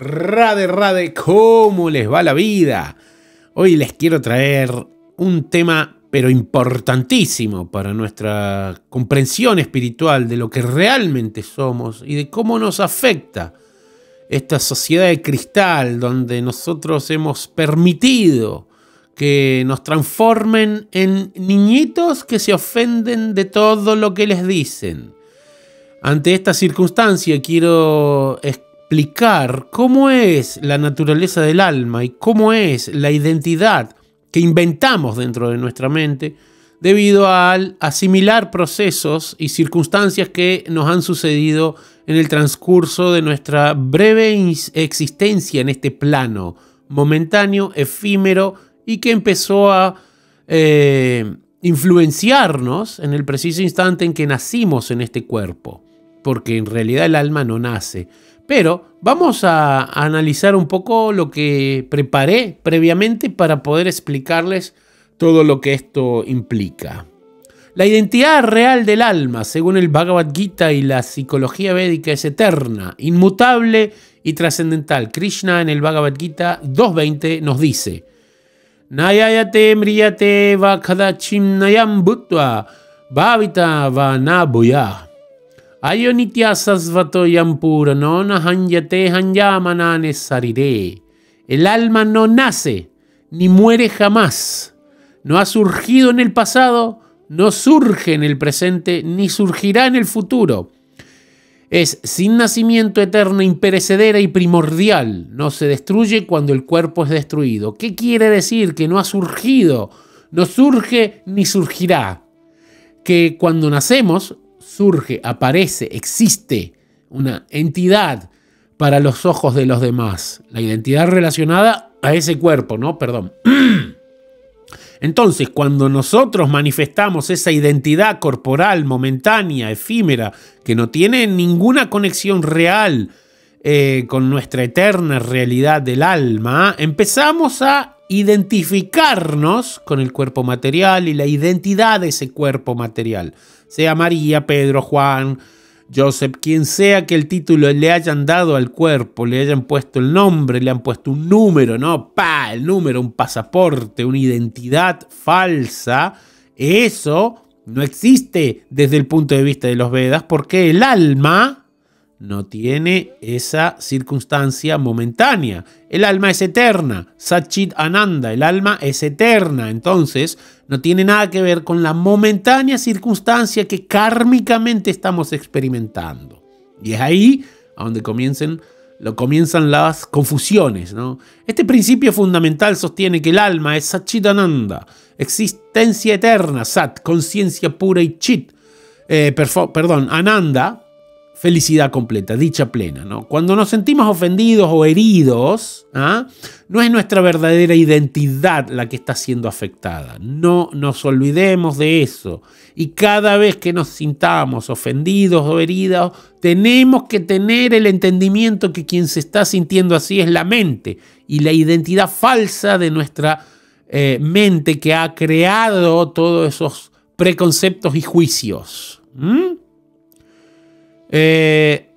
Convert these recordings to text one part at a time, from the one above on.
Rade, de ¿cómo les va la vida? Hoy les quiero traer un tema pero importantísimo para nuestra comprensión espiritual de lo que realmente somos y de cómo nos afecta esta sociedad de cristal donde nosotros hemos permitido que nos transformen en niñitos que se ofenden de todo lo que les dicen. Ante esta circunstancia quiero explicar cómo es la naturaleza del alma y cómo es la identidad que inventamos dentro de nuestra mente debido al asimilar procesos y circunstancias que nos han sucedido en el transcurso de nuestra breve existencia en este plano momentáneo, efímero y que empezó a eh, influenciarnos en el preciso instante en que nacimos en este cuerpo, porque en realidad el alma no nace, pero vamos a analizar un poco lo que preparé previamente para poder explicarles todo lo que esto implica. La identidad real del alma, según el Bhagavad Gita y la psicología védica, es eterna, inmutable y trascendental. Krishna en el Bhagavad Gita 2.20 nos dice, Nayayate mriyate vakhadachim nayam bhutva bhavita Vanabuya no El alma no nace ni muere jamás. No ha surgido en el pasado, no surge en el presente, ni surgirá en el futuro. Es sin nacimiento eterno imperecedera y primordial. No se destruye cuando el cuerpo es destruido. ¿Qué quiere decir? Que no ha surgido, no surge ni surgirá. Que cuando nacemos surge, aparece, existe una entidad para los ojos de los demás, la identidad relacionada a ese cuerpo, ¿no? Perdón. Entonces, cuando nosotros manifestamos esa identidad corporal, momentánea, efímera, que no tiene ninguna conexión real eh, con nuestra eterna realidad del alma, empezamos a identificarnos con el cuerpo material y la identidad de ese cuerpo material sea María, Pedro, Juan, Joseph, quien sea que el título le hayan dado al cuerpo, le hayan puesto el nombre, le han puesto un número, ¿no? Pa, el número, un pasaporte, una identidad falsa, eso no existe desde el punto de vista de los Vedas porque el alma no tiene esa circunstancia momentánea. El alma es eterna, Sachit Ananda, el alma es eterna, entonces no tiene nada que ver con la momentánea circunstancia que kármicamente estamos experimentando. Y es ahí a donde lo comienzan las confusiones. ¿no? Este principio fundamental sostiene que el alma es Sachit Ananda, existencia eterna, Sat, conciencia pura y Chit. Eh, perdón, Ananda, felicidad completa, dicha plena. ¿no? Cuando nos sentimos ofendidos o heridos, ¿ah? no es nuestra verdadera identidad la que está siendo afectada. No nos olvidemos de eso. Y cada vez que nos sintamos ofendidos o heridos, tenemos que tener el entendimiento que quien se está sintiendo así es la mente y la identidad falsa de nuestra eh, mente que ha creado todos esos preconceptos y juicios. Eh,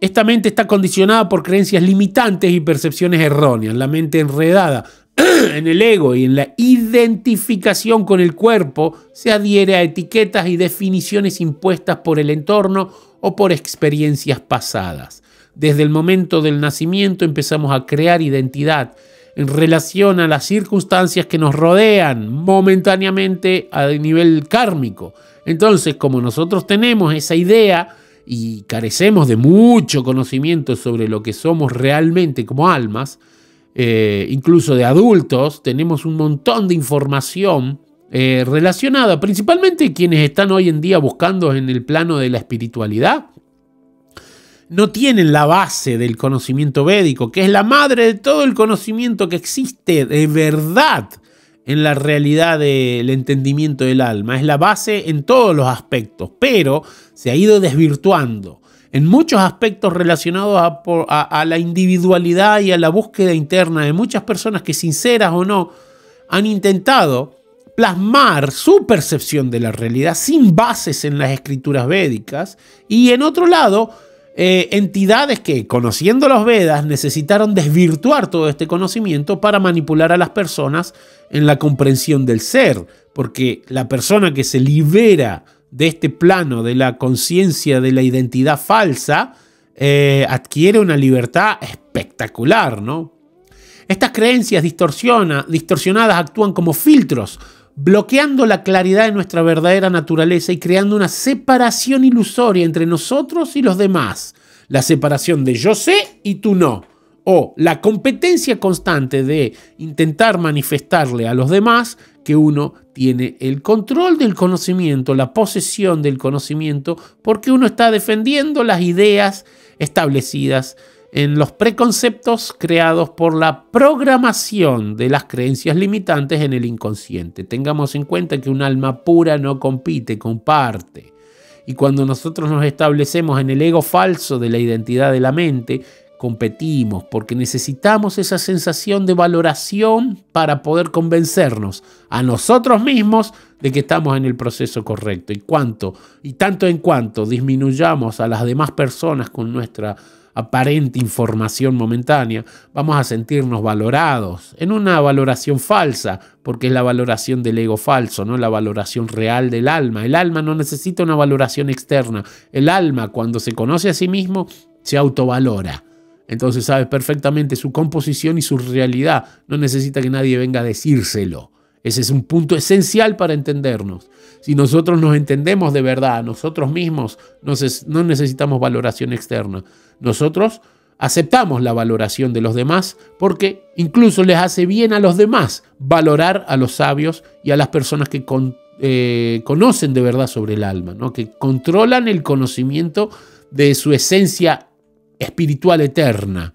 esta mente está condicionada por creencias limitantes y percepciones erróneas. La mente enredada en el ego y en la identificación con el cuerpo se adhiere a etiquetas y definiciones impuestas por el entorno o por experiencias pasadas. Desde el momento del nacimiento empezamos a crear identidad en relación a las circunstancias que nos rodean momentáneamente a nivel kármico. Entonces, como nosotros tenemos esa idea, y carecemos de mucho conocimiento sobre lo que somos realmente como almas, eh, incluso de adultos, tenemos un montón de información eh, relacionada, principalmente quienes están hoy en día buscando en el plano de la espiritualidad, no tienen la base del conocimiento védico, que es la madre de todo el conocimiento que existe de verdad en la realidad del entendimiento del alma, es la base en todos los aspectos, pero se ha ido desvirtuando en muchos aspectos relacionados a, la individualidad y a la búsqueda interna de muchas personas que, sinceras o no, han intentado plasmar su percepción de la realidad sin bases en las escrituras védicas y en otro lado, eh, entidades que, conociendo los Vedas, necesitaron desvirtuar todo este conocimiento para manipular a las personas en la comprensión del ser, porque la persona que se libera de este plano de la conciencia de la identidad falsa, eh, adquiere una libertad espectacular, ¿no? Estas creencias distorsionadas actúan como filtros bloqueando la claridad de nuestra verdadera naturaleza y creando una separación ilusoria entre nosotros y los demás. La separación de yo sé y tú no. O la competencia constante de intentar manifestarle a los demás que uno tiene el control del conocimiento, la posesión del conocimiento, porque uno está defendiendo las ideas establecidas en los preconceptos creados por la programación de las creencias limitantes en el inconsciente. Tengamos en cuenta que un alma pura no compite, comparte. Y cuando nosotros nos establecemos en el ego falso de la identidad de la mente, competimos porque necesitamos esa sensación de valoración para poder convencernos a nosotros mismos de que estamos en el proceso correcto. Y cuánto y tanto en cuanto disminuyamos a las demás personas con nuestra aparente información momentánea, vamos a sentirnos valorados en una valoración falsa, porque es la valoración del ego falso, no la valoración real del alma. El alma no necesita una valoración externa. El alma, cuando se conoce a sí mismo, se autovalora. Entonces sabe perfectamente su composición y su realidad. No necesita que nadie venga a decírselo. Ese es un punto esencial para entendernos. Si nosotros nos entendemos de verdad, nosotros mismos no necesitamos valoración externa. Nosotros aceptamos la valoración de los demás porque incluso les hace bien a los demás valorar a los sabios y a las personas que eh, conocen de verdad sobre el alma, ¿no? que controlan el conocimiento de su esencia espiritual eterna.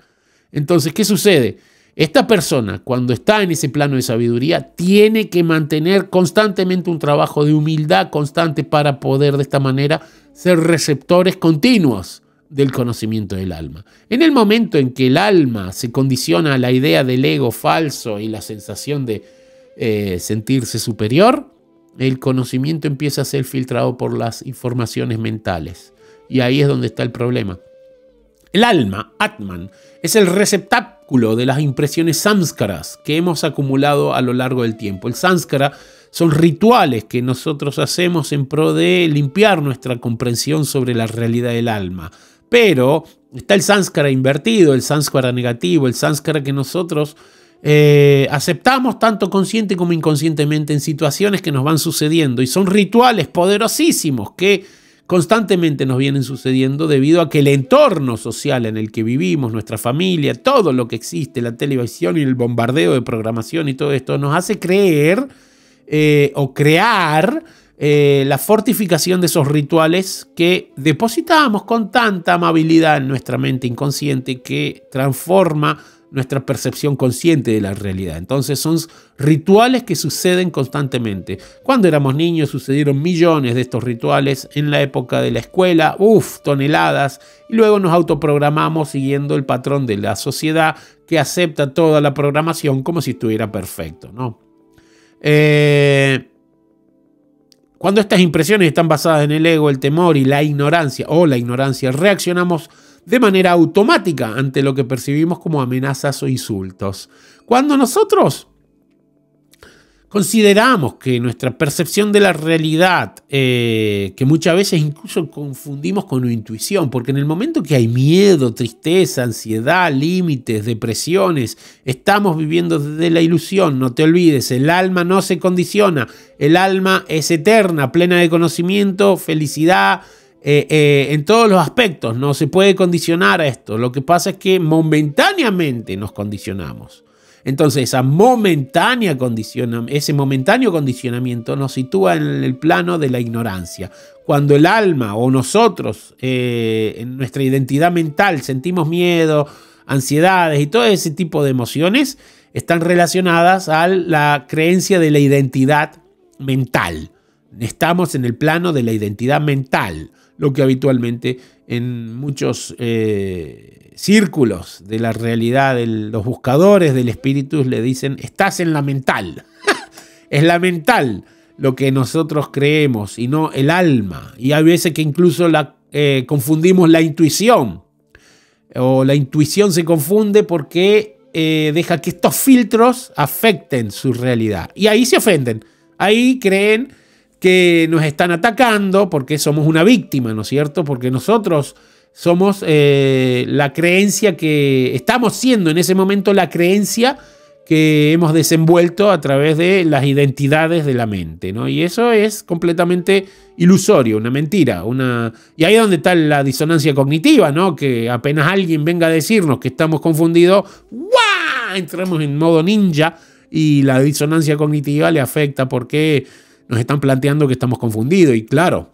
Entonces, ¿qué sucede? Esta persona, cuando está en ese plano de sabiduría, tiene que mantener constantemente un trabajo de humildad constante para poder de esta manera ser receptores continuos del conocimiento del alma. En el momento en que el alma se condiciona a la idea del ego falso y la sensación de eh, sentirse superior, el conocimiento empieza a ser filtrado por las informaciones mentales. Y ahí es donde está el problema. El alma, Atman, es el receptor de las impresiones sánscaras que hemos acumulado a lo largo del tiempo. El sánscara son rituales que nosotros hacemos en pro de limpiar nuestra comprensión sobre la realidad del alma. Pero está el sánscara invertido, el sánscara negativo, el sánscara que nosotros eh, aceptamos tanto consciente como inconscientemente en situaciones que nos van sucediendo y son rituales poderosísimos que constantemente nos vienen sucediendo debido a que el entorno social en el que vivimos, nuestra familia, todo lo que existe, la televisión y el bombardeo de programación y todo esto, nos hace creer eh, o crear eh, la fortificación de esos rituales que depositamos con tanta amabilidad en nuestra mente inconsciente que transforma nuestra percepción consciente de la realidad. Entonces son rituales que suceden constantemente. Cuando éramos niños sucedieron millones de estos rituales en la época de la escuela, uff, toneladas, y luego nos autoprogramamos siguiendo el patrón de la sociedad que acepta toda la programación como si estuviera perfecto, ¿no? Eh, cuando estas impresiones están basadas en el ego, el temor y la ignorancia, o la ignorancia, reaccionamos de manera automática ante lo que percibimos como amenazas o insultos. Cuando nosotros consideramos que nuestra percepción de la realidad, eh, que muchas veces incluso confundimos con intuición, porque en el momento que hay miedo, tristeza, ansiedad, límites, depresiones, estamos viviendo desde la ilusión, no te olvides, el alma no se condiciona, el alma es eterna, plena de conocimiento, felicidad, eh, eh, en todos los aspectos, no se puede condicionar a esto. Lo que pasa es que momentáneamente nos condicionamos. Entonces, esa momentánea ese momentáneo condicionamiento nos sitúa en el plano de la ignorancia. Cuando el alma o nosotros, eh, en nuestra identidad mental, sentimos miedo, ansiedades y todo ese tipo de emociones, están relacionadas a la creencia de la identidad mental. Estamos en el plano de la identidad mental lo que habitualmente en muchos eh, círculos de la realidad de los buscadores del espíritu le dicen, estás en la mental, es la mental lo que nosotros creemos y no el alma. Y hay veces que incluso la, eh, confundimos la intuición, o la intuición se confunde porque eh, deja que estos filtros afecten su realidad. Y ahí se ofenden, ahí creen que nos están atacando porque somos una víctima, ¿no es cierto? Porque nosotros somos eh, la creencia que estamos siendo en ese momento la creencia que hemos desenvuelto a través de las identidades de la mente, ¿no? Y eso es completamente ilusorio, una mentira, una y ahí es donde está la disonancia cognitiva, ¿no? Que apenas alguien venga a decirnos que estamos confundidos, ¡guau! entramos en modo ninja y la disonancia cognitiva le afecta porque nos están planteando que estamos confundidos. Y claro,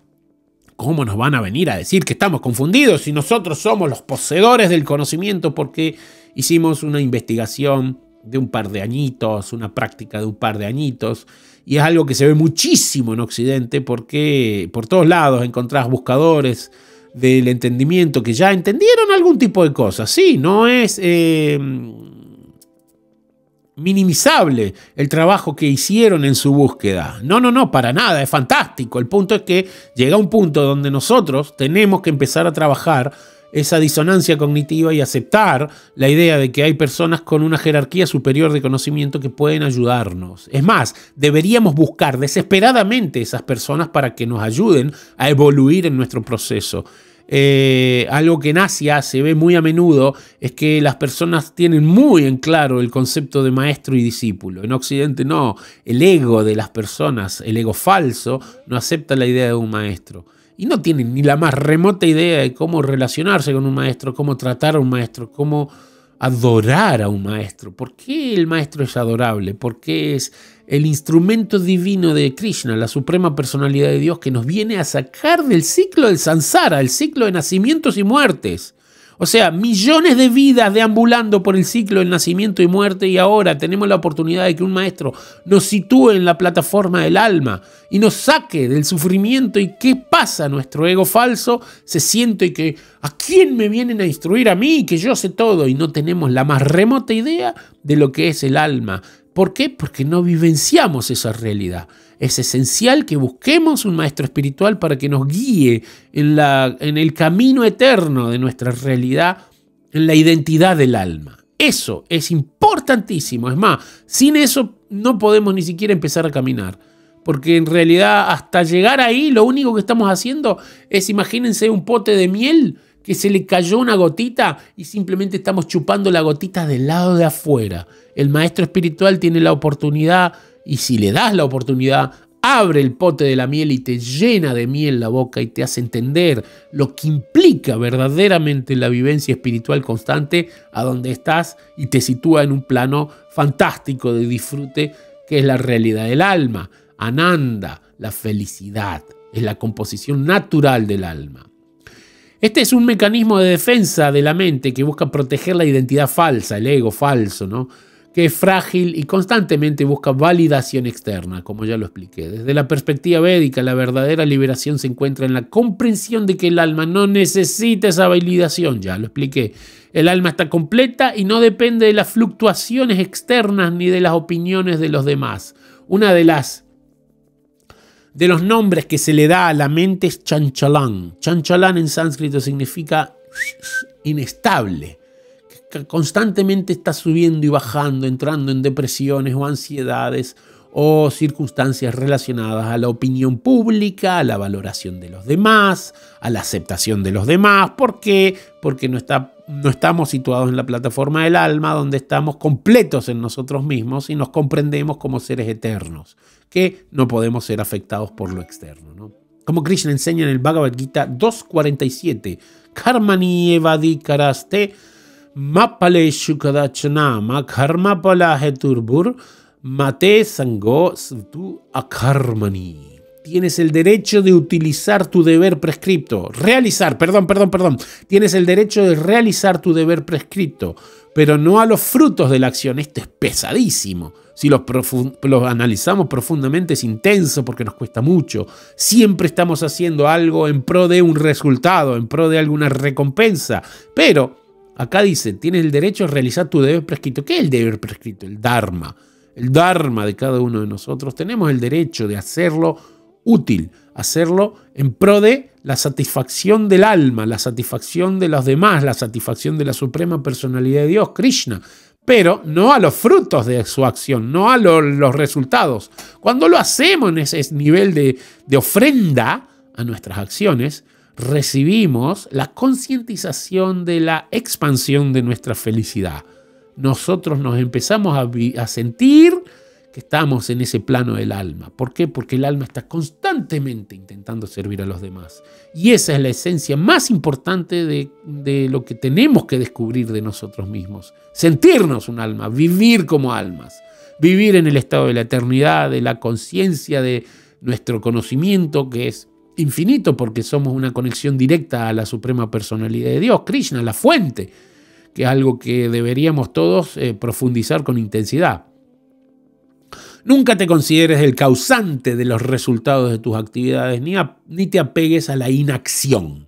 ¿cómo nos van a venir a decir que estamos confundidos si nosotros somos los poseedores del conocimiento porque hicimos una investigación de un par de añitos, una práctica de un par de añitos? Y es algo que se ve muchísimo en Occidente porque por todos lados encontrás buscadores del entendimiento que ya entendieron algún tipo de cosas. Sí, no es eh, minimizable el trabajo que hicieron en su búsqueda. No, no, no, para nada, es fantástico. El punto es que llega un punto donde nosotros tenemos que empezar a trabajar esa disonancia cognitiva y aceptar la idea de que hay personas con una jerarquía superior de conocimiento que pueden ayudarnos. Es más, deberíamos buscar desesperadamente esas personas para que nos ayuden a evoluir en nuestro proceso. Eh, algo que en Asia se ve muy a menudo es que las personas tienen muy en claro el concepto de maestro y discípulo. En Occidente no, el ego de las personas, el ego falso, no acepta la idea de un maestro. Y no tienen ni la más remota idea de cómo relacionarse con un maestro, cómo tratar a un maestro, cómo adorar a un maestro. ¿Por qué el maestro es adorable? ¿Por qué es el instrumento divino de Krishna, la suprema personalidad de Dios, que nos viene a sacar del ciclo del sansara, el ciclo de nacimientos y muertes. O sea, millones de vidas deambulando por el ciclo del nacimiento y muerte y ahora tenemos la oportunidad de que un maestro nos sitúe en la plataforma del alma y nos saque del sufrimiento y qué pasa, nuestro ego falso se siente que ¿a quién me vienen a instruir a mí? Que yo sé todo y no tenemos la más remota idea de lo que es el alma, ¿Por qué? Porque no vivenciamos esa realidad. Es esencial que busquemos un maestro espiritual para que nos guíe en, la, en el camino eterno de nuestra realidad, en la identidad del alma. Eso es importantísimo. Es más, sin eso no podemos ni siquiera empezar a caminar. Porque en realidad hasta llegar ahí lo único que estamos haciendo es, imagínense, un pote de miel que se le cayó una gotita y simplemente estamos chupando la gotita del lado de afuera. El maestro espiritual tiene la oportunidad y si le das la oportunidad, abre el pote de la miel y te llena de miel la boca y te hace entender lo que implica verdaderamente la vivencia espiritual constante a donde estás y te sitúa en un plano fantástico de disfrute que es la realidad del alma, ananda, la felicidad, es la composición natural del alma. Este es un mecanismo de defensa de la mente que busca proteger la identidad falsa, el ego falso, ¿no? que es frágil y constantemente busca validación externa, como ya lo expliqué. Desde la perspectiva védica, la verdadera liberación se encuentra en la comprensión de que el alma no necesita esa validación, ya lo expliqué. El alma está completa y no depende de las fluctuaciones externas ni de las opiniones de los demás. Una de las de los nombres que se le da a la mente es Chanchalán. Chanchalán en sánscrito significa inestable, que constantemente está subiendo y bajando, entrando en depresiones o ansiedades o circunstancias relacionadas a la opinión pública, a la valoración de los demás, a la aceptación de los demás. ¿Por qué? Porque no está no estamos situados en la plataforma del alma, donde estamos completos en nosotros mismos y nos comprendemos como seres eternos, que no podemos ser afectados por lo externo. Como Krishna enseña en el Bhagavad Gita 2.47, Karmani evadikaraste mapale shukadachanama karmapala heturbur mate sango tu akarmani. Tienes el derecho de utilizar tu deber prescripto. Realizar, perdón, perdón, perdón. Tienes el derecho de realizar tu deber prescripto, pero no a los frutos de la acción. Esto es pesadísimo. Si los, los, analizamos profundamente es intenso porque nos cuesta mucho. Siempre estamos haciendo algo en pro de un resultado, en pro de alguna recompensa. Pero acá dice, tienes el derecho a realizar tu deber prescrito. ¿Qué es el deber prescrito? El Dharma. El Dharma de cada uno de nosotros. Tenemos el derecho de hacerlo útil, hacerlo en pro de la satisfacción del alma, la satisfacción de los demás, la satisfacción de la suprema personalidad de Dios, Krishna, pero no a los frutos de su acción, no a los resultados. Cuando lo hacemos en ese nivel de, ofrenda a nuestras acciones, recibimos la concientización de la expansión de nuestra felicidad. Nosotros nos empezamos a sentir estamos en ese plano del alma. ¿Por qué? Porque el alma está constantemente intentando servir a los demás. Y esa es la esencia más importante de, lo que tenemos que descubrir de nosotros mismos. Sentirnos un alma, vivir como almas, vivir en el estado de la eternidad, de la conciencia, de nuestro conocimiento que es infinito porque somos una conexión directa a la Suprema Personalidad de Dios, Krishna, la fuente, que es algo que deberíamos todos eh, profundizar con intensidad. Nunca te consideres el causante de los resultados de tus actividades ni, ni te apegues a la inacción.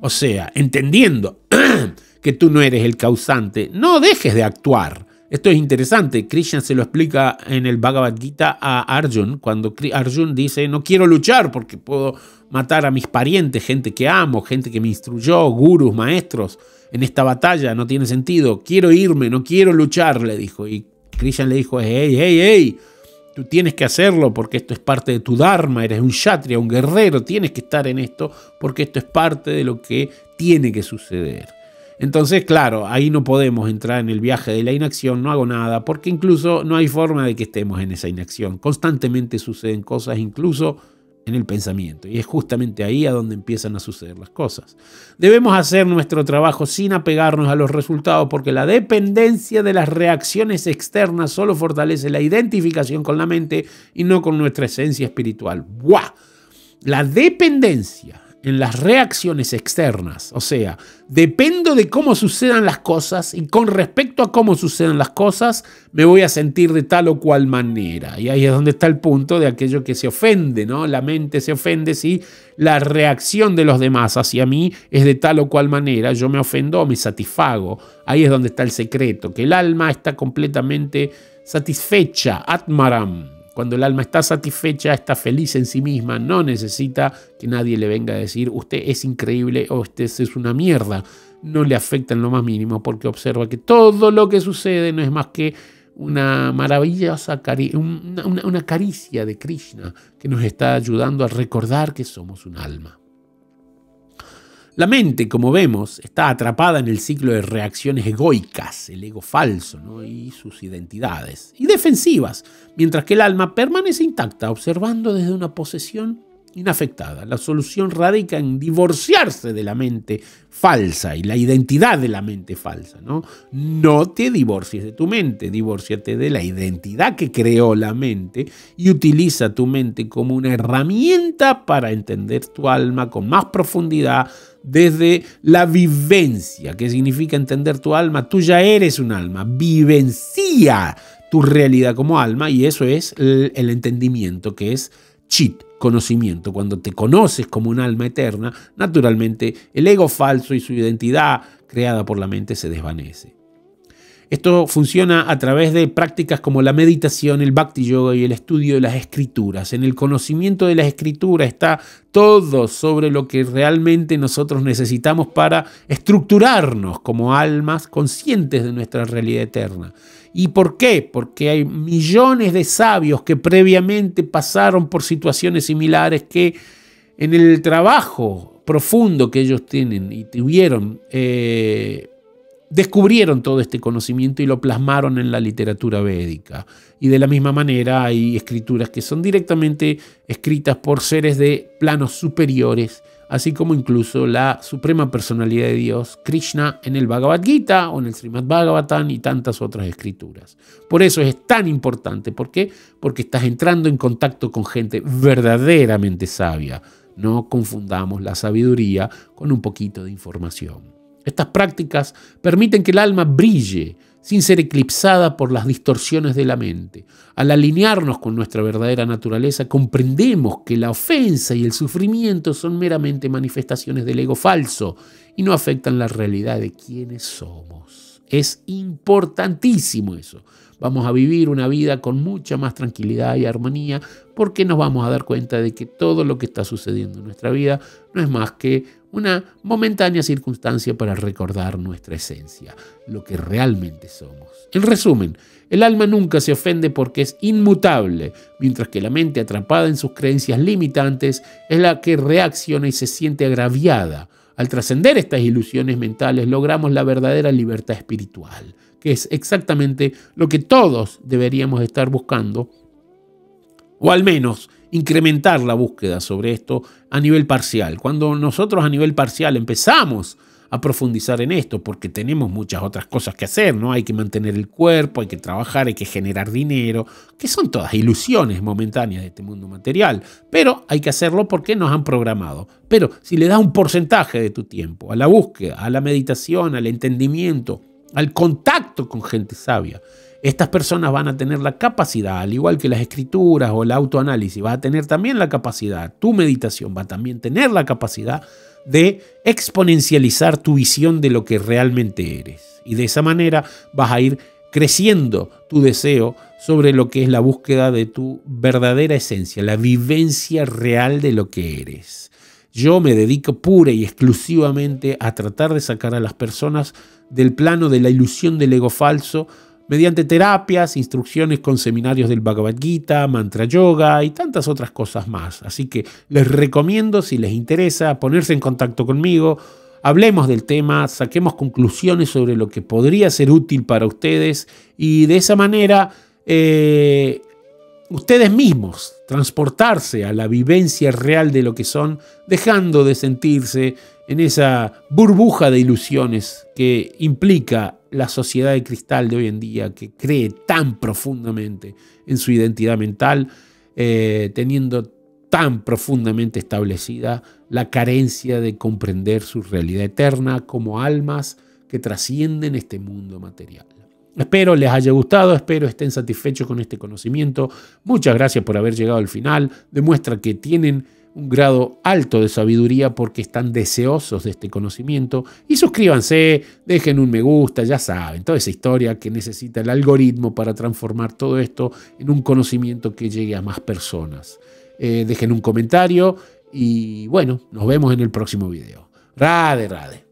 O sea, entendiendo que tú no eres el causante, no dejes de actuar. Esto es interesante. Krishna se lo explica en el Bhagavad Gita a Arjun, cuando Arjun dice, no quiero luchar porque puedo matar a mis parientes, gente que amo, gente que me instruyó, gurus, maestros, en esta batalla, no tiene sentido, quiero irme, no quiero luchar, le dijo. Y Krishna le dijo, hey, hey, hey, Tú tienes que hacerlo porque esto es parte de tu Dharma, eres un Kshatriya, un guerrero, tienes que estar en esto porque esto es parte de lo que tiene que suceder. Entonces, claro, ahí no podemos entrar en el viaje de la inacción, no hago nada, porque incluso no hay forma de que estemos en esa inacción. Constantemente suceden cosas, incluso en el pensamiento. Y es justamente ahí a donde empiezan a suceder las cosas. Debemos hacer nuestro trabajo sin apegarnos a los resultados porque la dependencia de las reacciones externas solo fortalece la identificación con la mente y no con nuestra esencia espiritual. La dependencia en las reacciones externas. O sea, dependo de cómo sucedan las cosas y con respecto a cómo sucedan las cosas, me voy a sentir de tal o cual manera. Y ahí es donde está el punto de aquello que se ofende, ¿no? La mente se ofende si la reacción de los demás hacia mí es de tal o cual manera, yo me ofendo o me satisfago. Ahí es donde está el secreto, que el alma está completamente satisfecha, atmaram cuando el alma está satisfecha, está feliz en sí misma, no necesita que nadie le venga a decir usted es increíble o usted es una mierda. No le afecta en lo más mínimo porque observa que todo lo que sucede no es más que una maravillosa caricia de Krishna que nos está ayudando a recordar que somos un alma. La mente, como vemos, está atrapada en el ciclo de reacciones egoicas, el ego falso y sus identidades, y defensivas, mientras que el alma permanece intacta, observando desde una posesión inafectada. La solución radica en divorciarse de la mente falsa y la identidad de la mente falsa. No, no te divorcies de tu mente, divorciate de la identidad que creó la mente y utiliza tu mente como una herramienta para entender tu alma con más profundidad, desde la vivencia, que significa entender tu alma. Tú ya eres un alma, vivencia tu realidad como alma y eso es el, entendimiento que es chit, conocimiento. Cuando te conoces como un alma eterna, naturalmente el ego falso y su identidad creada por la mente se desvanece. Esto funciona a través de prácticas como la meditación, el bhakti yoga y el estudio de las escrituras. En el conocimiento de las escrituras está todo sobre lo que realmente nosotros necesitamos para estructurarnos como almas conscientes de nuestra realidad eterna. ¿Y por qué? Porque hay millones de sabios que previamente pasaron por situaciones similares que en el trabajo profundo que ellos tienen y tuvieron, eh, descubrieron todo este conocimiento y lo plasmaron en la literatura védica. Y de la misma manera hay escrituras que son directamente escritas por seres de planos superiores, así como incluso la suprema personalidad de Dios, Krishna, en el Bhagavad Gita o en el Srimad Bhagavatam y tantas otras escrituras. Por eso es tan importante. ¿Por qué? Porque estás entrando en contacto con gente verdaderamente sabia. No confundamos la sabiduría con un poquito de información. Estas prácticas permiten que el alma brille sin ser eclipsada por las distorsiones de la mente. Al alinearnos con nuestra verdadera naturaleza, comprendemos que la ofensa y el sufrimiento son meramente manifestaciones del ego falso y no afectan la realidad de quienes somos. Es importantísimo eso, vamos a vivir una vida con mucha más tranquilidad y armonía porque nos vamos a dar cuenta de que todo lo que está sucediendo en nuestra vida no es más que una momentánea circunstancia para recordar nuestra esencia, lo que realmente somos. En resumen, el alma nunca se ofende porque es inmutable, mientras que la mente atrapada en sus creencias limitantes es la que reacciona y se siente agraviada. Al trascender estas ilusiones mentales logramos la verdadera libertad espiritual que es exactamente lo que todos deberíamos estar buscando, o al menos incrementar la búsqueda sobre esto a nivel parcial. Cuando nosotros a nivel parcial empezamos a profundizar en esto, porque tenemos muchas otras cosas que hacer, ¿no? Hay que mantener el cuerpo, hay que trabajar, hay que generar dinero, que son todas ilusiones momentáneas de este mundo material, pero hay que hacerlo porque nos han programado. Pero si le das un porcentaje de tu tiempo a la búsqueda, a la meditación, al entendimiento, al contacto con gente sabia. Estas personas van a tener la capacidad, al igual que las escrituras o el autoanálisis, vas a tener también la capacidad, tu meditación va a también tener la capacidad de exponencializar tu visión de lo que realmente eres. Y de esa manera vas a ir creciendo tu deseo sobre lo que es la búsqueda de tu verdadera esencia, la vivencia real de lo que eres. Yo me dedico pura y exclusivamente a tratar de sacar a las personas del plano de la ilusión del ego falso mediante terapias, instrucciones con seminarios del Bhagavad Gita, mantra yoga y tantas otras cosas más. Así que les recomiendo, si les interesa, ponerse en contacto conmigo, hablemos del tema, saquemos conclusiones sobre lo que podría ser útil para ustedes y de esa manera eh, ustedes mismos transportarse a la vivencia real de lo que son, dejando de sentirse en esa burbuja de ilusiones que implica la sociedad de cristal de hoy en día, que cree tan profundamente en su identidad mental, eh, teniendo tan profundamente establecida la carencia de comprender su realidad eterna como almas que trascienden este mundo material. Espero les haya gustado, espero estén satisfechos con este conocimiento. Muchas gracias por haber llegado al final. Demuestra que tienen un grado alto de sabiduría porque están deseosos de este conocimiento. Y suscríbanse, dejen un me gusta, ya saben, toda esa historia que necesita el algoritmo para transformar todo esto en un conocimiento que llegue a más personas. Eh, dejen un comentario y bueno, nos vemos en el próximo video. Rade, rade.